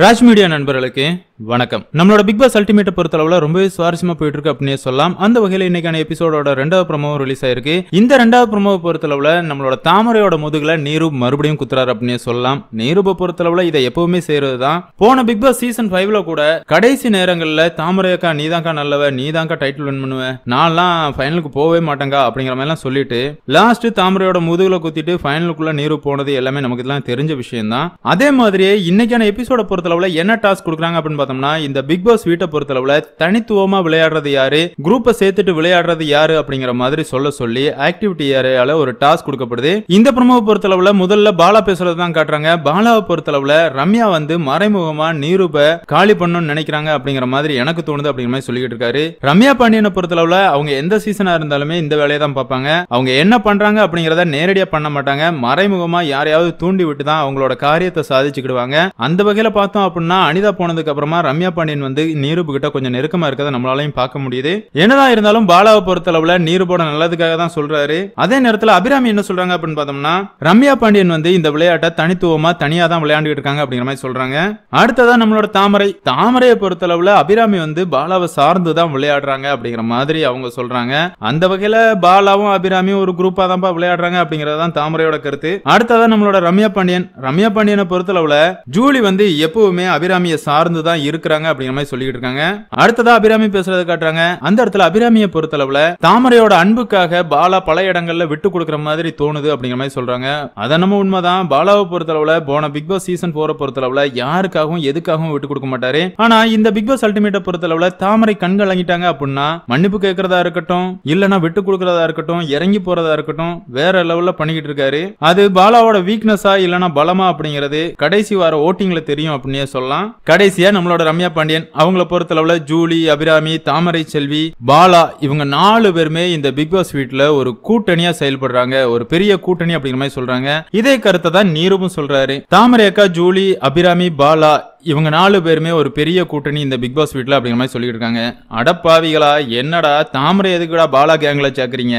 Raj media நண்பர்களுக்கு வணக்கம் நம்மளோட பிக் பாஸ் அல்டிமேட்டை அளவில் ரொம்பவே சுவாரஸ்யமா போயிட்டு இருக்கு அப்படின்னு சொல்லலாம் அந்த வகையில் இன்னைக்கான எபிசோடோட ரெண்டாவது ப்ரமோ ரிலீஸ் ஆயிருக்கு இந்த ரெண்டாவது ப்ரமோ பொறுத்தளவில் நம்மளோட தாமரையோட முதுகுல நீரு மறுபடியும் குத்துறாரு அப்படின்னு சொல்லலாம் நீரூபை பொறுத்தளவில் இதை எப்பவுமே செய்யறது தான் போன பிக் பாஸ் சீசன் ஃபைவ்ல கூட கடைசி நேரங்களில் தாமரையக்கா நீதாங்கா நல்லவ நீதாங்கா டைட்டில் வின் பண்ணுவேன் நான்லாம் ஃபைனலுக்கு போகவே மாட்டேங்கா அப்படிங்கிற மாதிரிலாம் சொல்லிட்டு லாஸ்ட் தாமரையோட முதுகுல குத்திட்டு ஃபைனலுக்குள்ள நீரு போனது எல்லாமே நமக்கு இதெல்லாம் தெரிஞ்ச விஷயம் தான் அதே மாதிரியே இன்னைக்கான எபிசோட பொறுத்தளவுல என்ன டாஸ்க் கொடுக்குறாங்க அப்படின்னு பார்த்தோம்னா இந்த பிக் பாஸ் வீட்டை பொறுத்தளவுல தனித்துவமா விளையாடுறது யாரு குரூப்பை சேர்த்துட்டு விளையாடுறது யாரு அப்படிங்கிற மாதிரி சொல்ல சொல்லி ஆக்டிவிட்டி ஏரியால ஒரு டாஸ்க் கொடுக்கப்படுது இந்த ப்ரமோவை பொறுத்தளவுல முதல்ல பாலா பேசுறது தான் காட்டுறாங்க பாலாவை பொறுத்தளவுல ரம்யா வந்து மறைமுகமா நீரூப காலி பண்ணணும்னு நினைக்கிறாங்க அப்படிங்கிற மாதிரி எனக்கு தோணுது அப்படிங்கிற மாதிரி சொல்லிக்கிட்டு இருக்காரு ரம்யா பாண்டியனை பொறுத்தளவுல அவங்க எந்த சீசனா இருந்தாலுமே இந்த வேலையை தான் பார்ப்பாங்க அவங்க என்ன பண்றாங்க அப்படிங்கறத நேரடியா பண்ண மாட்டாங்க மறைமுகமா யாரையாவது தூண்டி விட்டு தான் அவங்களோட காரியத்தை சாதிச்சுக்கிடுவாங்க அந்த வகையில பார்த்து பார்த்தோம் அப்படின்னா அனிதா போனதுக்கு அப்புறமா ரம்யா பாண்டியன் வந்து நீரூப் கிட்ட கொஞ்சம் நெருக்கமா இருக்கதை நம்மளாலையும் பார்க்க முடியுது என்னதான் இருந்தாலும் பாலாவை பொறுத்தளவுல நீரூபோட நல்லதுக்காக தான் சொல்றாரு அதே நேரத்தில் அபிராமி என்ன சொல்றாங்க அப்படின்னு பார்த்தோம்னா ரம்யா பாண்டியன் வந்து இந்த விளையாட்டை தனித்துவமா தனியா தான் விளையாண்டுட்டு இருக்காங்க அப்படிங்கிற மாதிரி சொல்றாங்க அடுத்ததான் நம்மளோட தாமரை தாமரையை பொறுத்தளவுல அபிராமி வந்து பாலாவை சார்ந்து தான் விளையாடுறாங்க அப்படிங்கிற மாதிரி அவங்க சொல்றாங்க அந்த வகையில பாலாவும் அபிராமியும் ஒரு குரூப்பா தான் விளையாடுறாங்க அப்படிங்கறதான் தாமரையோட கருத்து அடுத்ததான் நம்மளோட ரம்யா பாண்டியன் ரம்யா பாண்டியனை பொறுத்தளவுல ஜூலி வந்து எப்போ எப்பவுமே அபிராமிய சார்ந்து இருக்கிறாங்க அப்படிங்கிற மாதிரி சொல்லிட்டு இருக்காங்க அடுத்ததா அபிராமி பேசுறத காட்டுறாங்க அந்த இடத்துல அபிராமிய பொறுத்தளவுல தாமரையோட அன்புக்காக பாலா பல இடங்கள்ல விட்டு கொடுக்கற மாதிரி தோணுது அப்படிங்கிற மாதிரி சொல்றாங்க அதனமும் உண்மைதான் பாலாவை பொறுத்தளவுல போன பிக் பாஸ் சீசன் போற பொறுத்தளவுல யாருக்காகவும் எதுக்காகவும் விட்டு கொடுக்க மாட்டாரு ஆனா இந்த பிக் பாஸ் அல்டிமேட்டை பொறுத்தளவுல தாமரை கண்கள் அப்படின்னா மன்னிப்பு கேட்கறதா இருக்கட்டும் இல்லனா விட்டு கொடுக்கறதா இருக்கட்டும் இறங்கி போறதா இருக்கட்டும் வேற லெவல்ல பண்ணிக்கிட்டு இருக்காரு அது பாலாவோட வீக்னஸா இல்லனா பலமா அப்படிங்கிறது கடைசி வார ஓட்டிங்ல தெரியும் அப்படின்னு அப்படின்னே சொல்லலாம் கடைசியா நம்மளோட ரம்யா பாண்டியன் அவங்கள பொறுத்தளவுல ஜூலி அபிராமி தாமரை செல்வி பாலா இவங்க நாலு பேருமே இந்த பிக் பாஸ் வீட்ல ஒரு கூட்டணியா செயல்படுறாங்க ஒரு பெரிய கூட்டணி அப்படிங்கிற மாதிரி சொல்றாங்க இதே கருத்தை தான் நீருவும் சொல்றாரு தாமரை அக்கா ஜூலி அபிராமி பாலா இவங்க நாலு பேருமே ஒரு பெரிய கூட்டணி இந்த பிக் பாஸ் வீட்டில் அப்படிங்கிற மாதிரி சொல்லிட்டு இருக்காங்க அடப்பாவிகளா என்னடா தாமரை எதுக்குடா பாலா கேங்கில் சேர்க்குறீங்க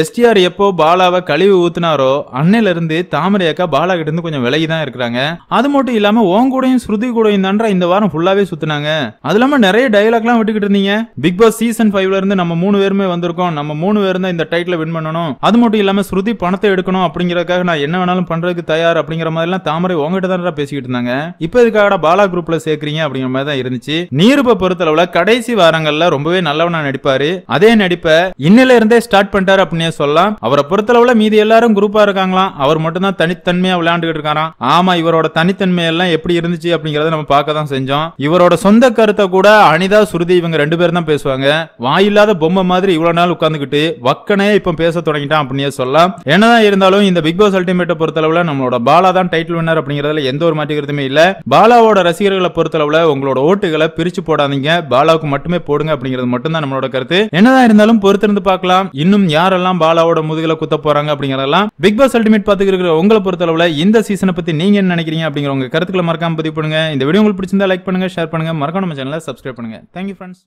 எஸ்டிஆர் எப்போ பாலாவை கழிவு ஊத்துனாரோ அன்னையில இருந்து தாமரை அக்கா பாலா கிட்ட இருந்து கொஞ்சம் விலகி தான் இருக்கிறாங்க அது மட்டும் இல்லாம உன் கூடயும் ஸ்ருதி கூடையும் தான்றா இந்த வாரம் ஃபுல்லாவே சுத்தினாங்க அது இல்லாம நிறைய டைலாக்லாம் விட்டுக்கிட்டு இருந்தீங்க பிக் பாஸ் சீசன் ஃபைவ்ல இருந்து நம்ம மூணு பேருமே வந்திருக்கோம் நம்ம மூணு பேரும் தான் இந்த டைட்டில் வின் பண்ணணும் அது மட்டும் இல்லாம ஸ்ருதி பணத்தை எடுக்கணும் அப்படிங்கிறதுக்காக நான் என்ன வேணாலும் பண்றதுக்கு தயார் அப்படிங்கிற மாதிரிலாம் தாமரை உங்ககிட்ட தான் பேசிக்கிட்டு இருந்தாங்க இப்போ இதுக்காக பாலா பாலா குரூப்ல சேர்க்குறீங்க அப்படிங்கிற மாதிரி தான் இருந்துச்சு பொறுத்த அளவுல கடைசி வாரங்கள்ல ரொம்பவே நல்லவனா நடிப்பாரு அதே நடிப்பை இன்னில இருந்தே ஸ்டார்ட் பண்ணிட்டாரு அப்படின்னு சொல்லலாம் அவரை பொறுத்த அளவுல மீதி எல்லாரும் குரூப்பா இருக்காங்களாம் அவர் மட்டும் தான் தனித்தன்மையா விளையாண்டுகிட்டு இருக்காராம் ஆமா இவரோட தனித்தன்மை எல்லாம் எப்படி இருந்துச்சு அப்படிங்கறத நம்ம பார்க்க தான் செஞ்சோம் இவரோட சொந்த கருத்தை கூட அனிதா சுருதி இவங்க ரெண்டு பேரும் தான் பேசுவாங்க வாயில்லாத பொம்மை மாதிரி இவ்வளவு நாள் உட்காந்துக்கிட்டு வக்கனே இப்ப பேச தொடங்கிட்டான் அப்படின்னு சொல்லலாம் என்னதான் இருந்தாலும் இந்த பிக் பாஸ் அல்டிமேட்டை பொறுத்த அளவுல நம்மளோட பாலா தான் டைட்டில் வினர் அப்படிங்கறதுல எந்த ஒரு மாற்றுக்கிறதுமே இல்ல பாலாவோட ரசிகர்களை பொறுத்தளவுல உங்களோட ஓட்டுகளை பிரிச்சு போடாதீங்க பாலாவுக்கு மட்டுமே போடுங்க அப்படிங்கிறது மட்டும்தான் நம்மளோட கருத்து என்னதான் இருந்தாலும் பொறுத்திருந்து பார்க்கலாம் இன்னும் யாரெல்லாம் பாலாவோட முதுகலை குத்த போறாங்க அப்படிங்கறதெல்லாம் பிக் பாஸ் அல்டிமேட் பாத்துக்கிற உங்களை பொறுத்தளவுல இந்த சீசனை பத்தி நீங்க என்ன நினைக்கிறீங்க அப்படிங்கிற உங்க கருத்துக்களை மறக்காம பதிவு பண்ணுங்க இந்த வீடியோ உங்களுக்கு பிடிச்சிருந்தா லைக் பண்ணுங்க ஷேர் பண்ணுங்க மறக்காம நம்ம சேனலை சப்ஸ்கிரைப் பண்ணுங்க தேங்க்யூ ஃப்ரெண்ட்ஸ்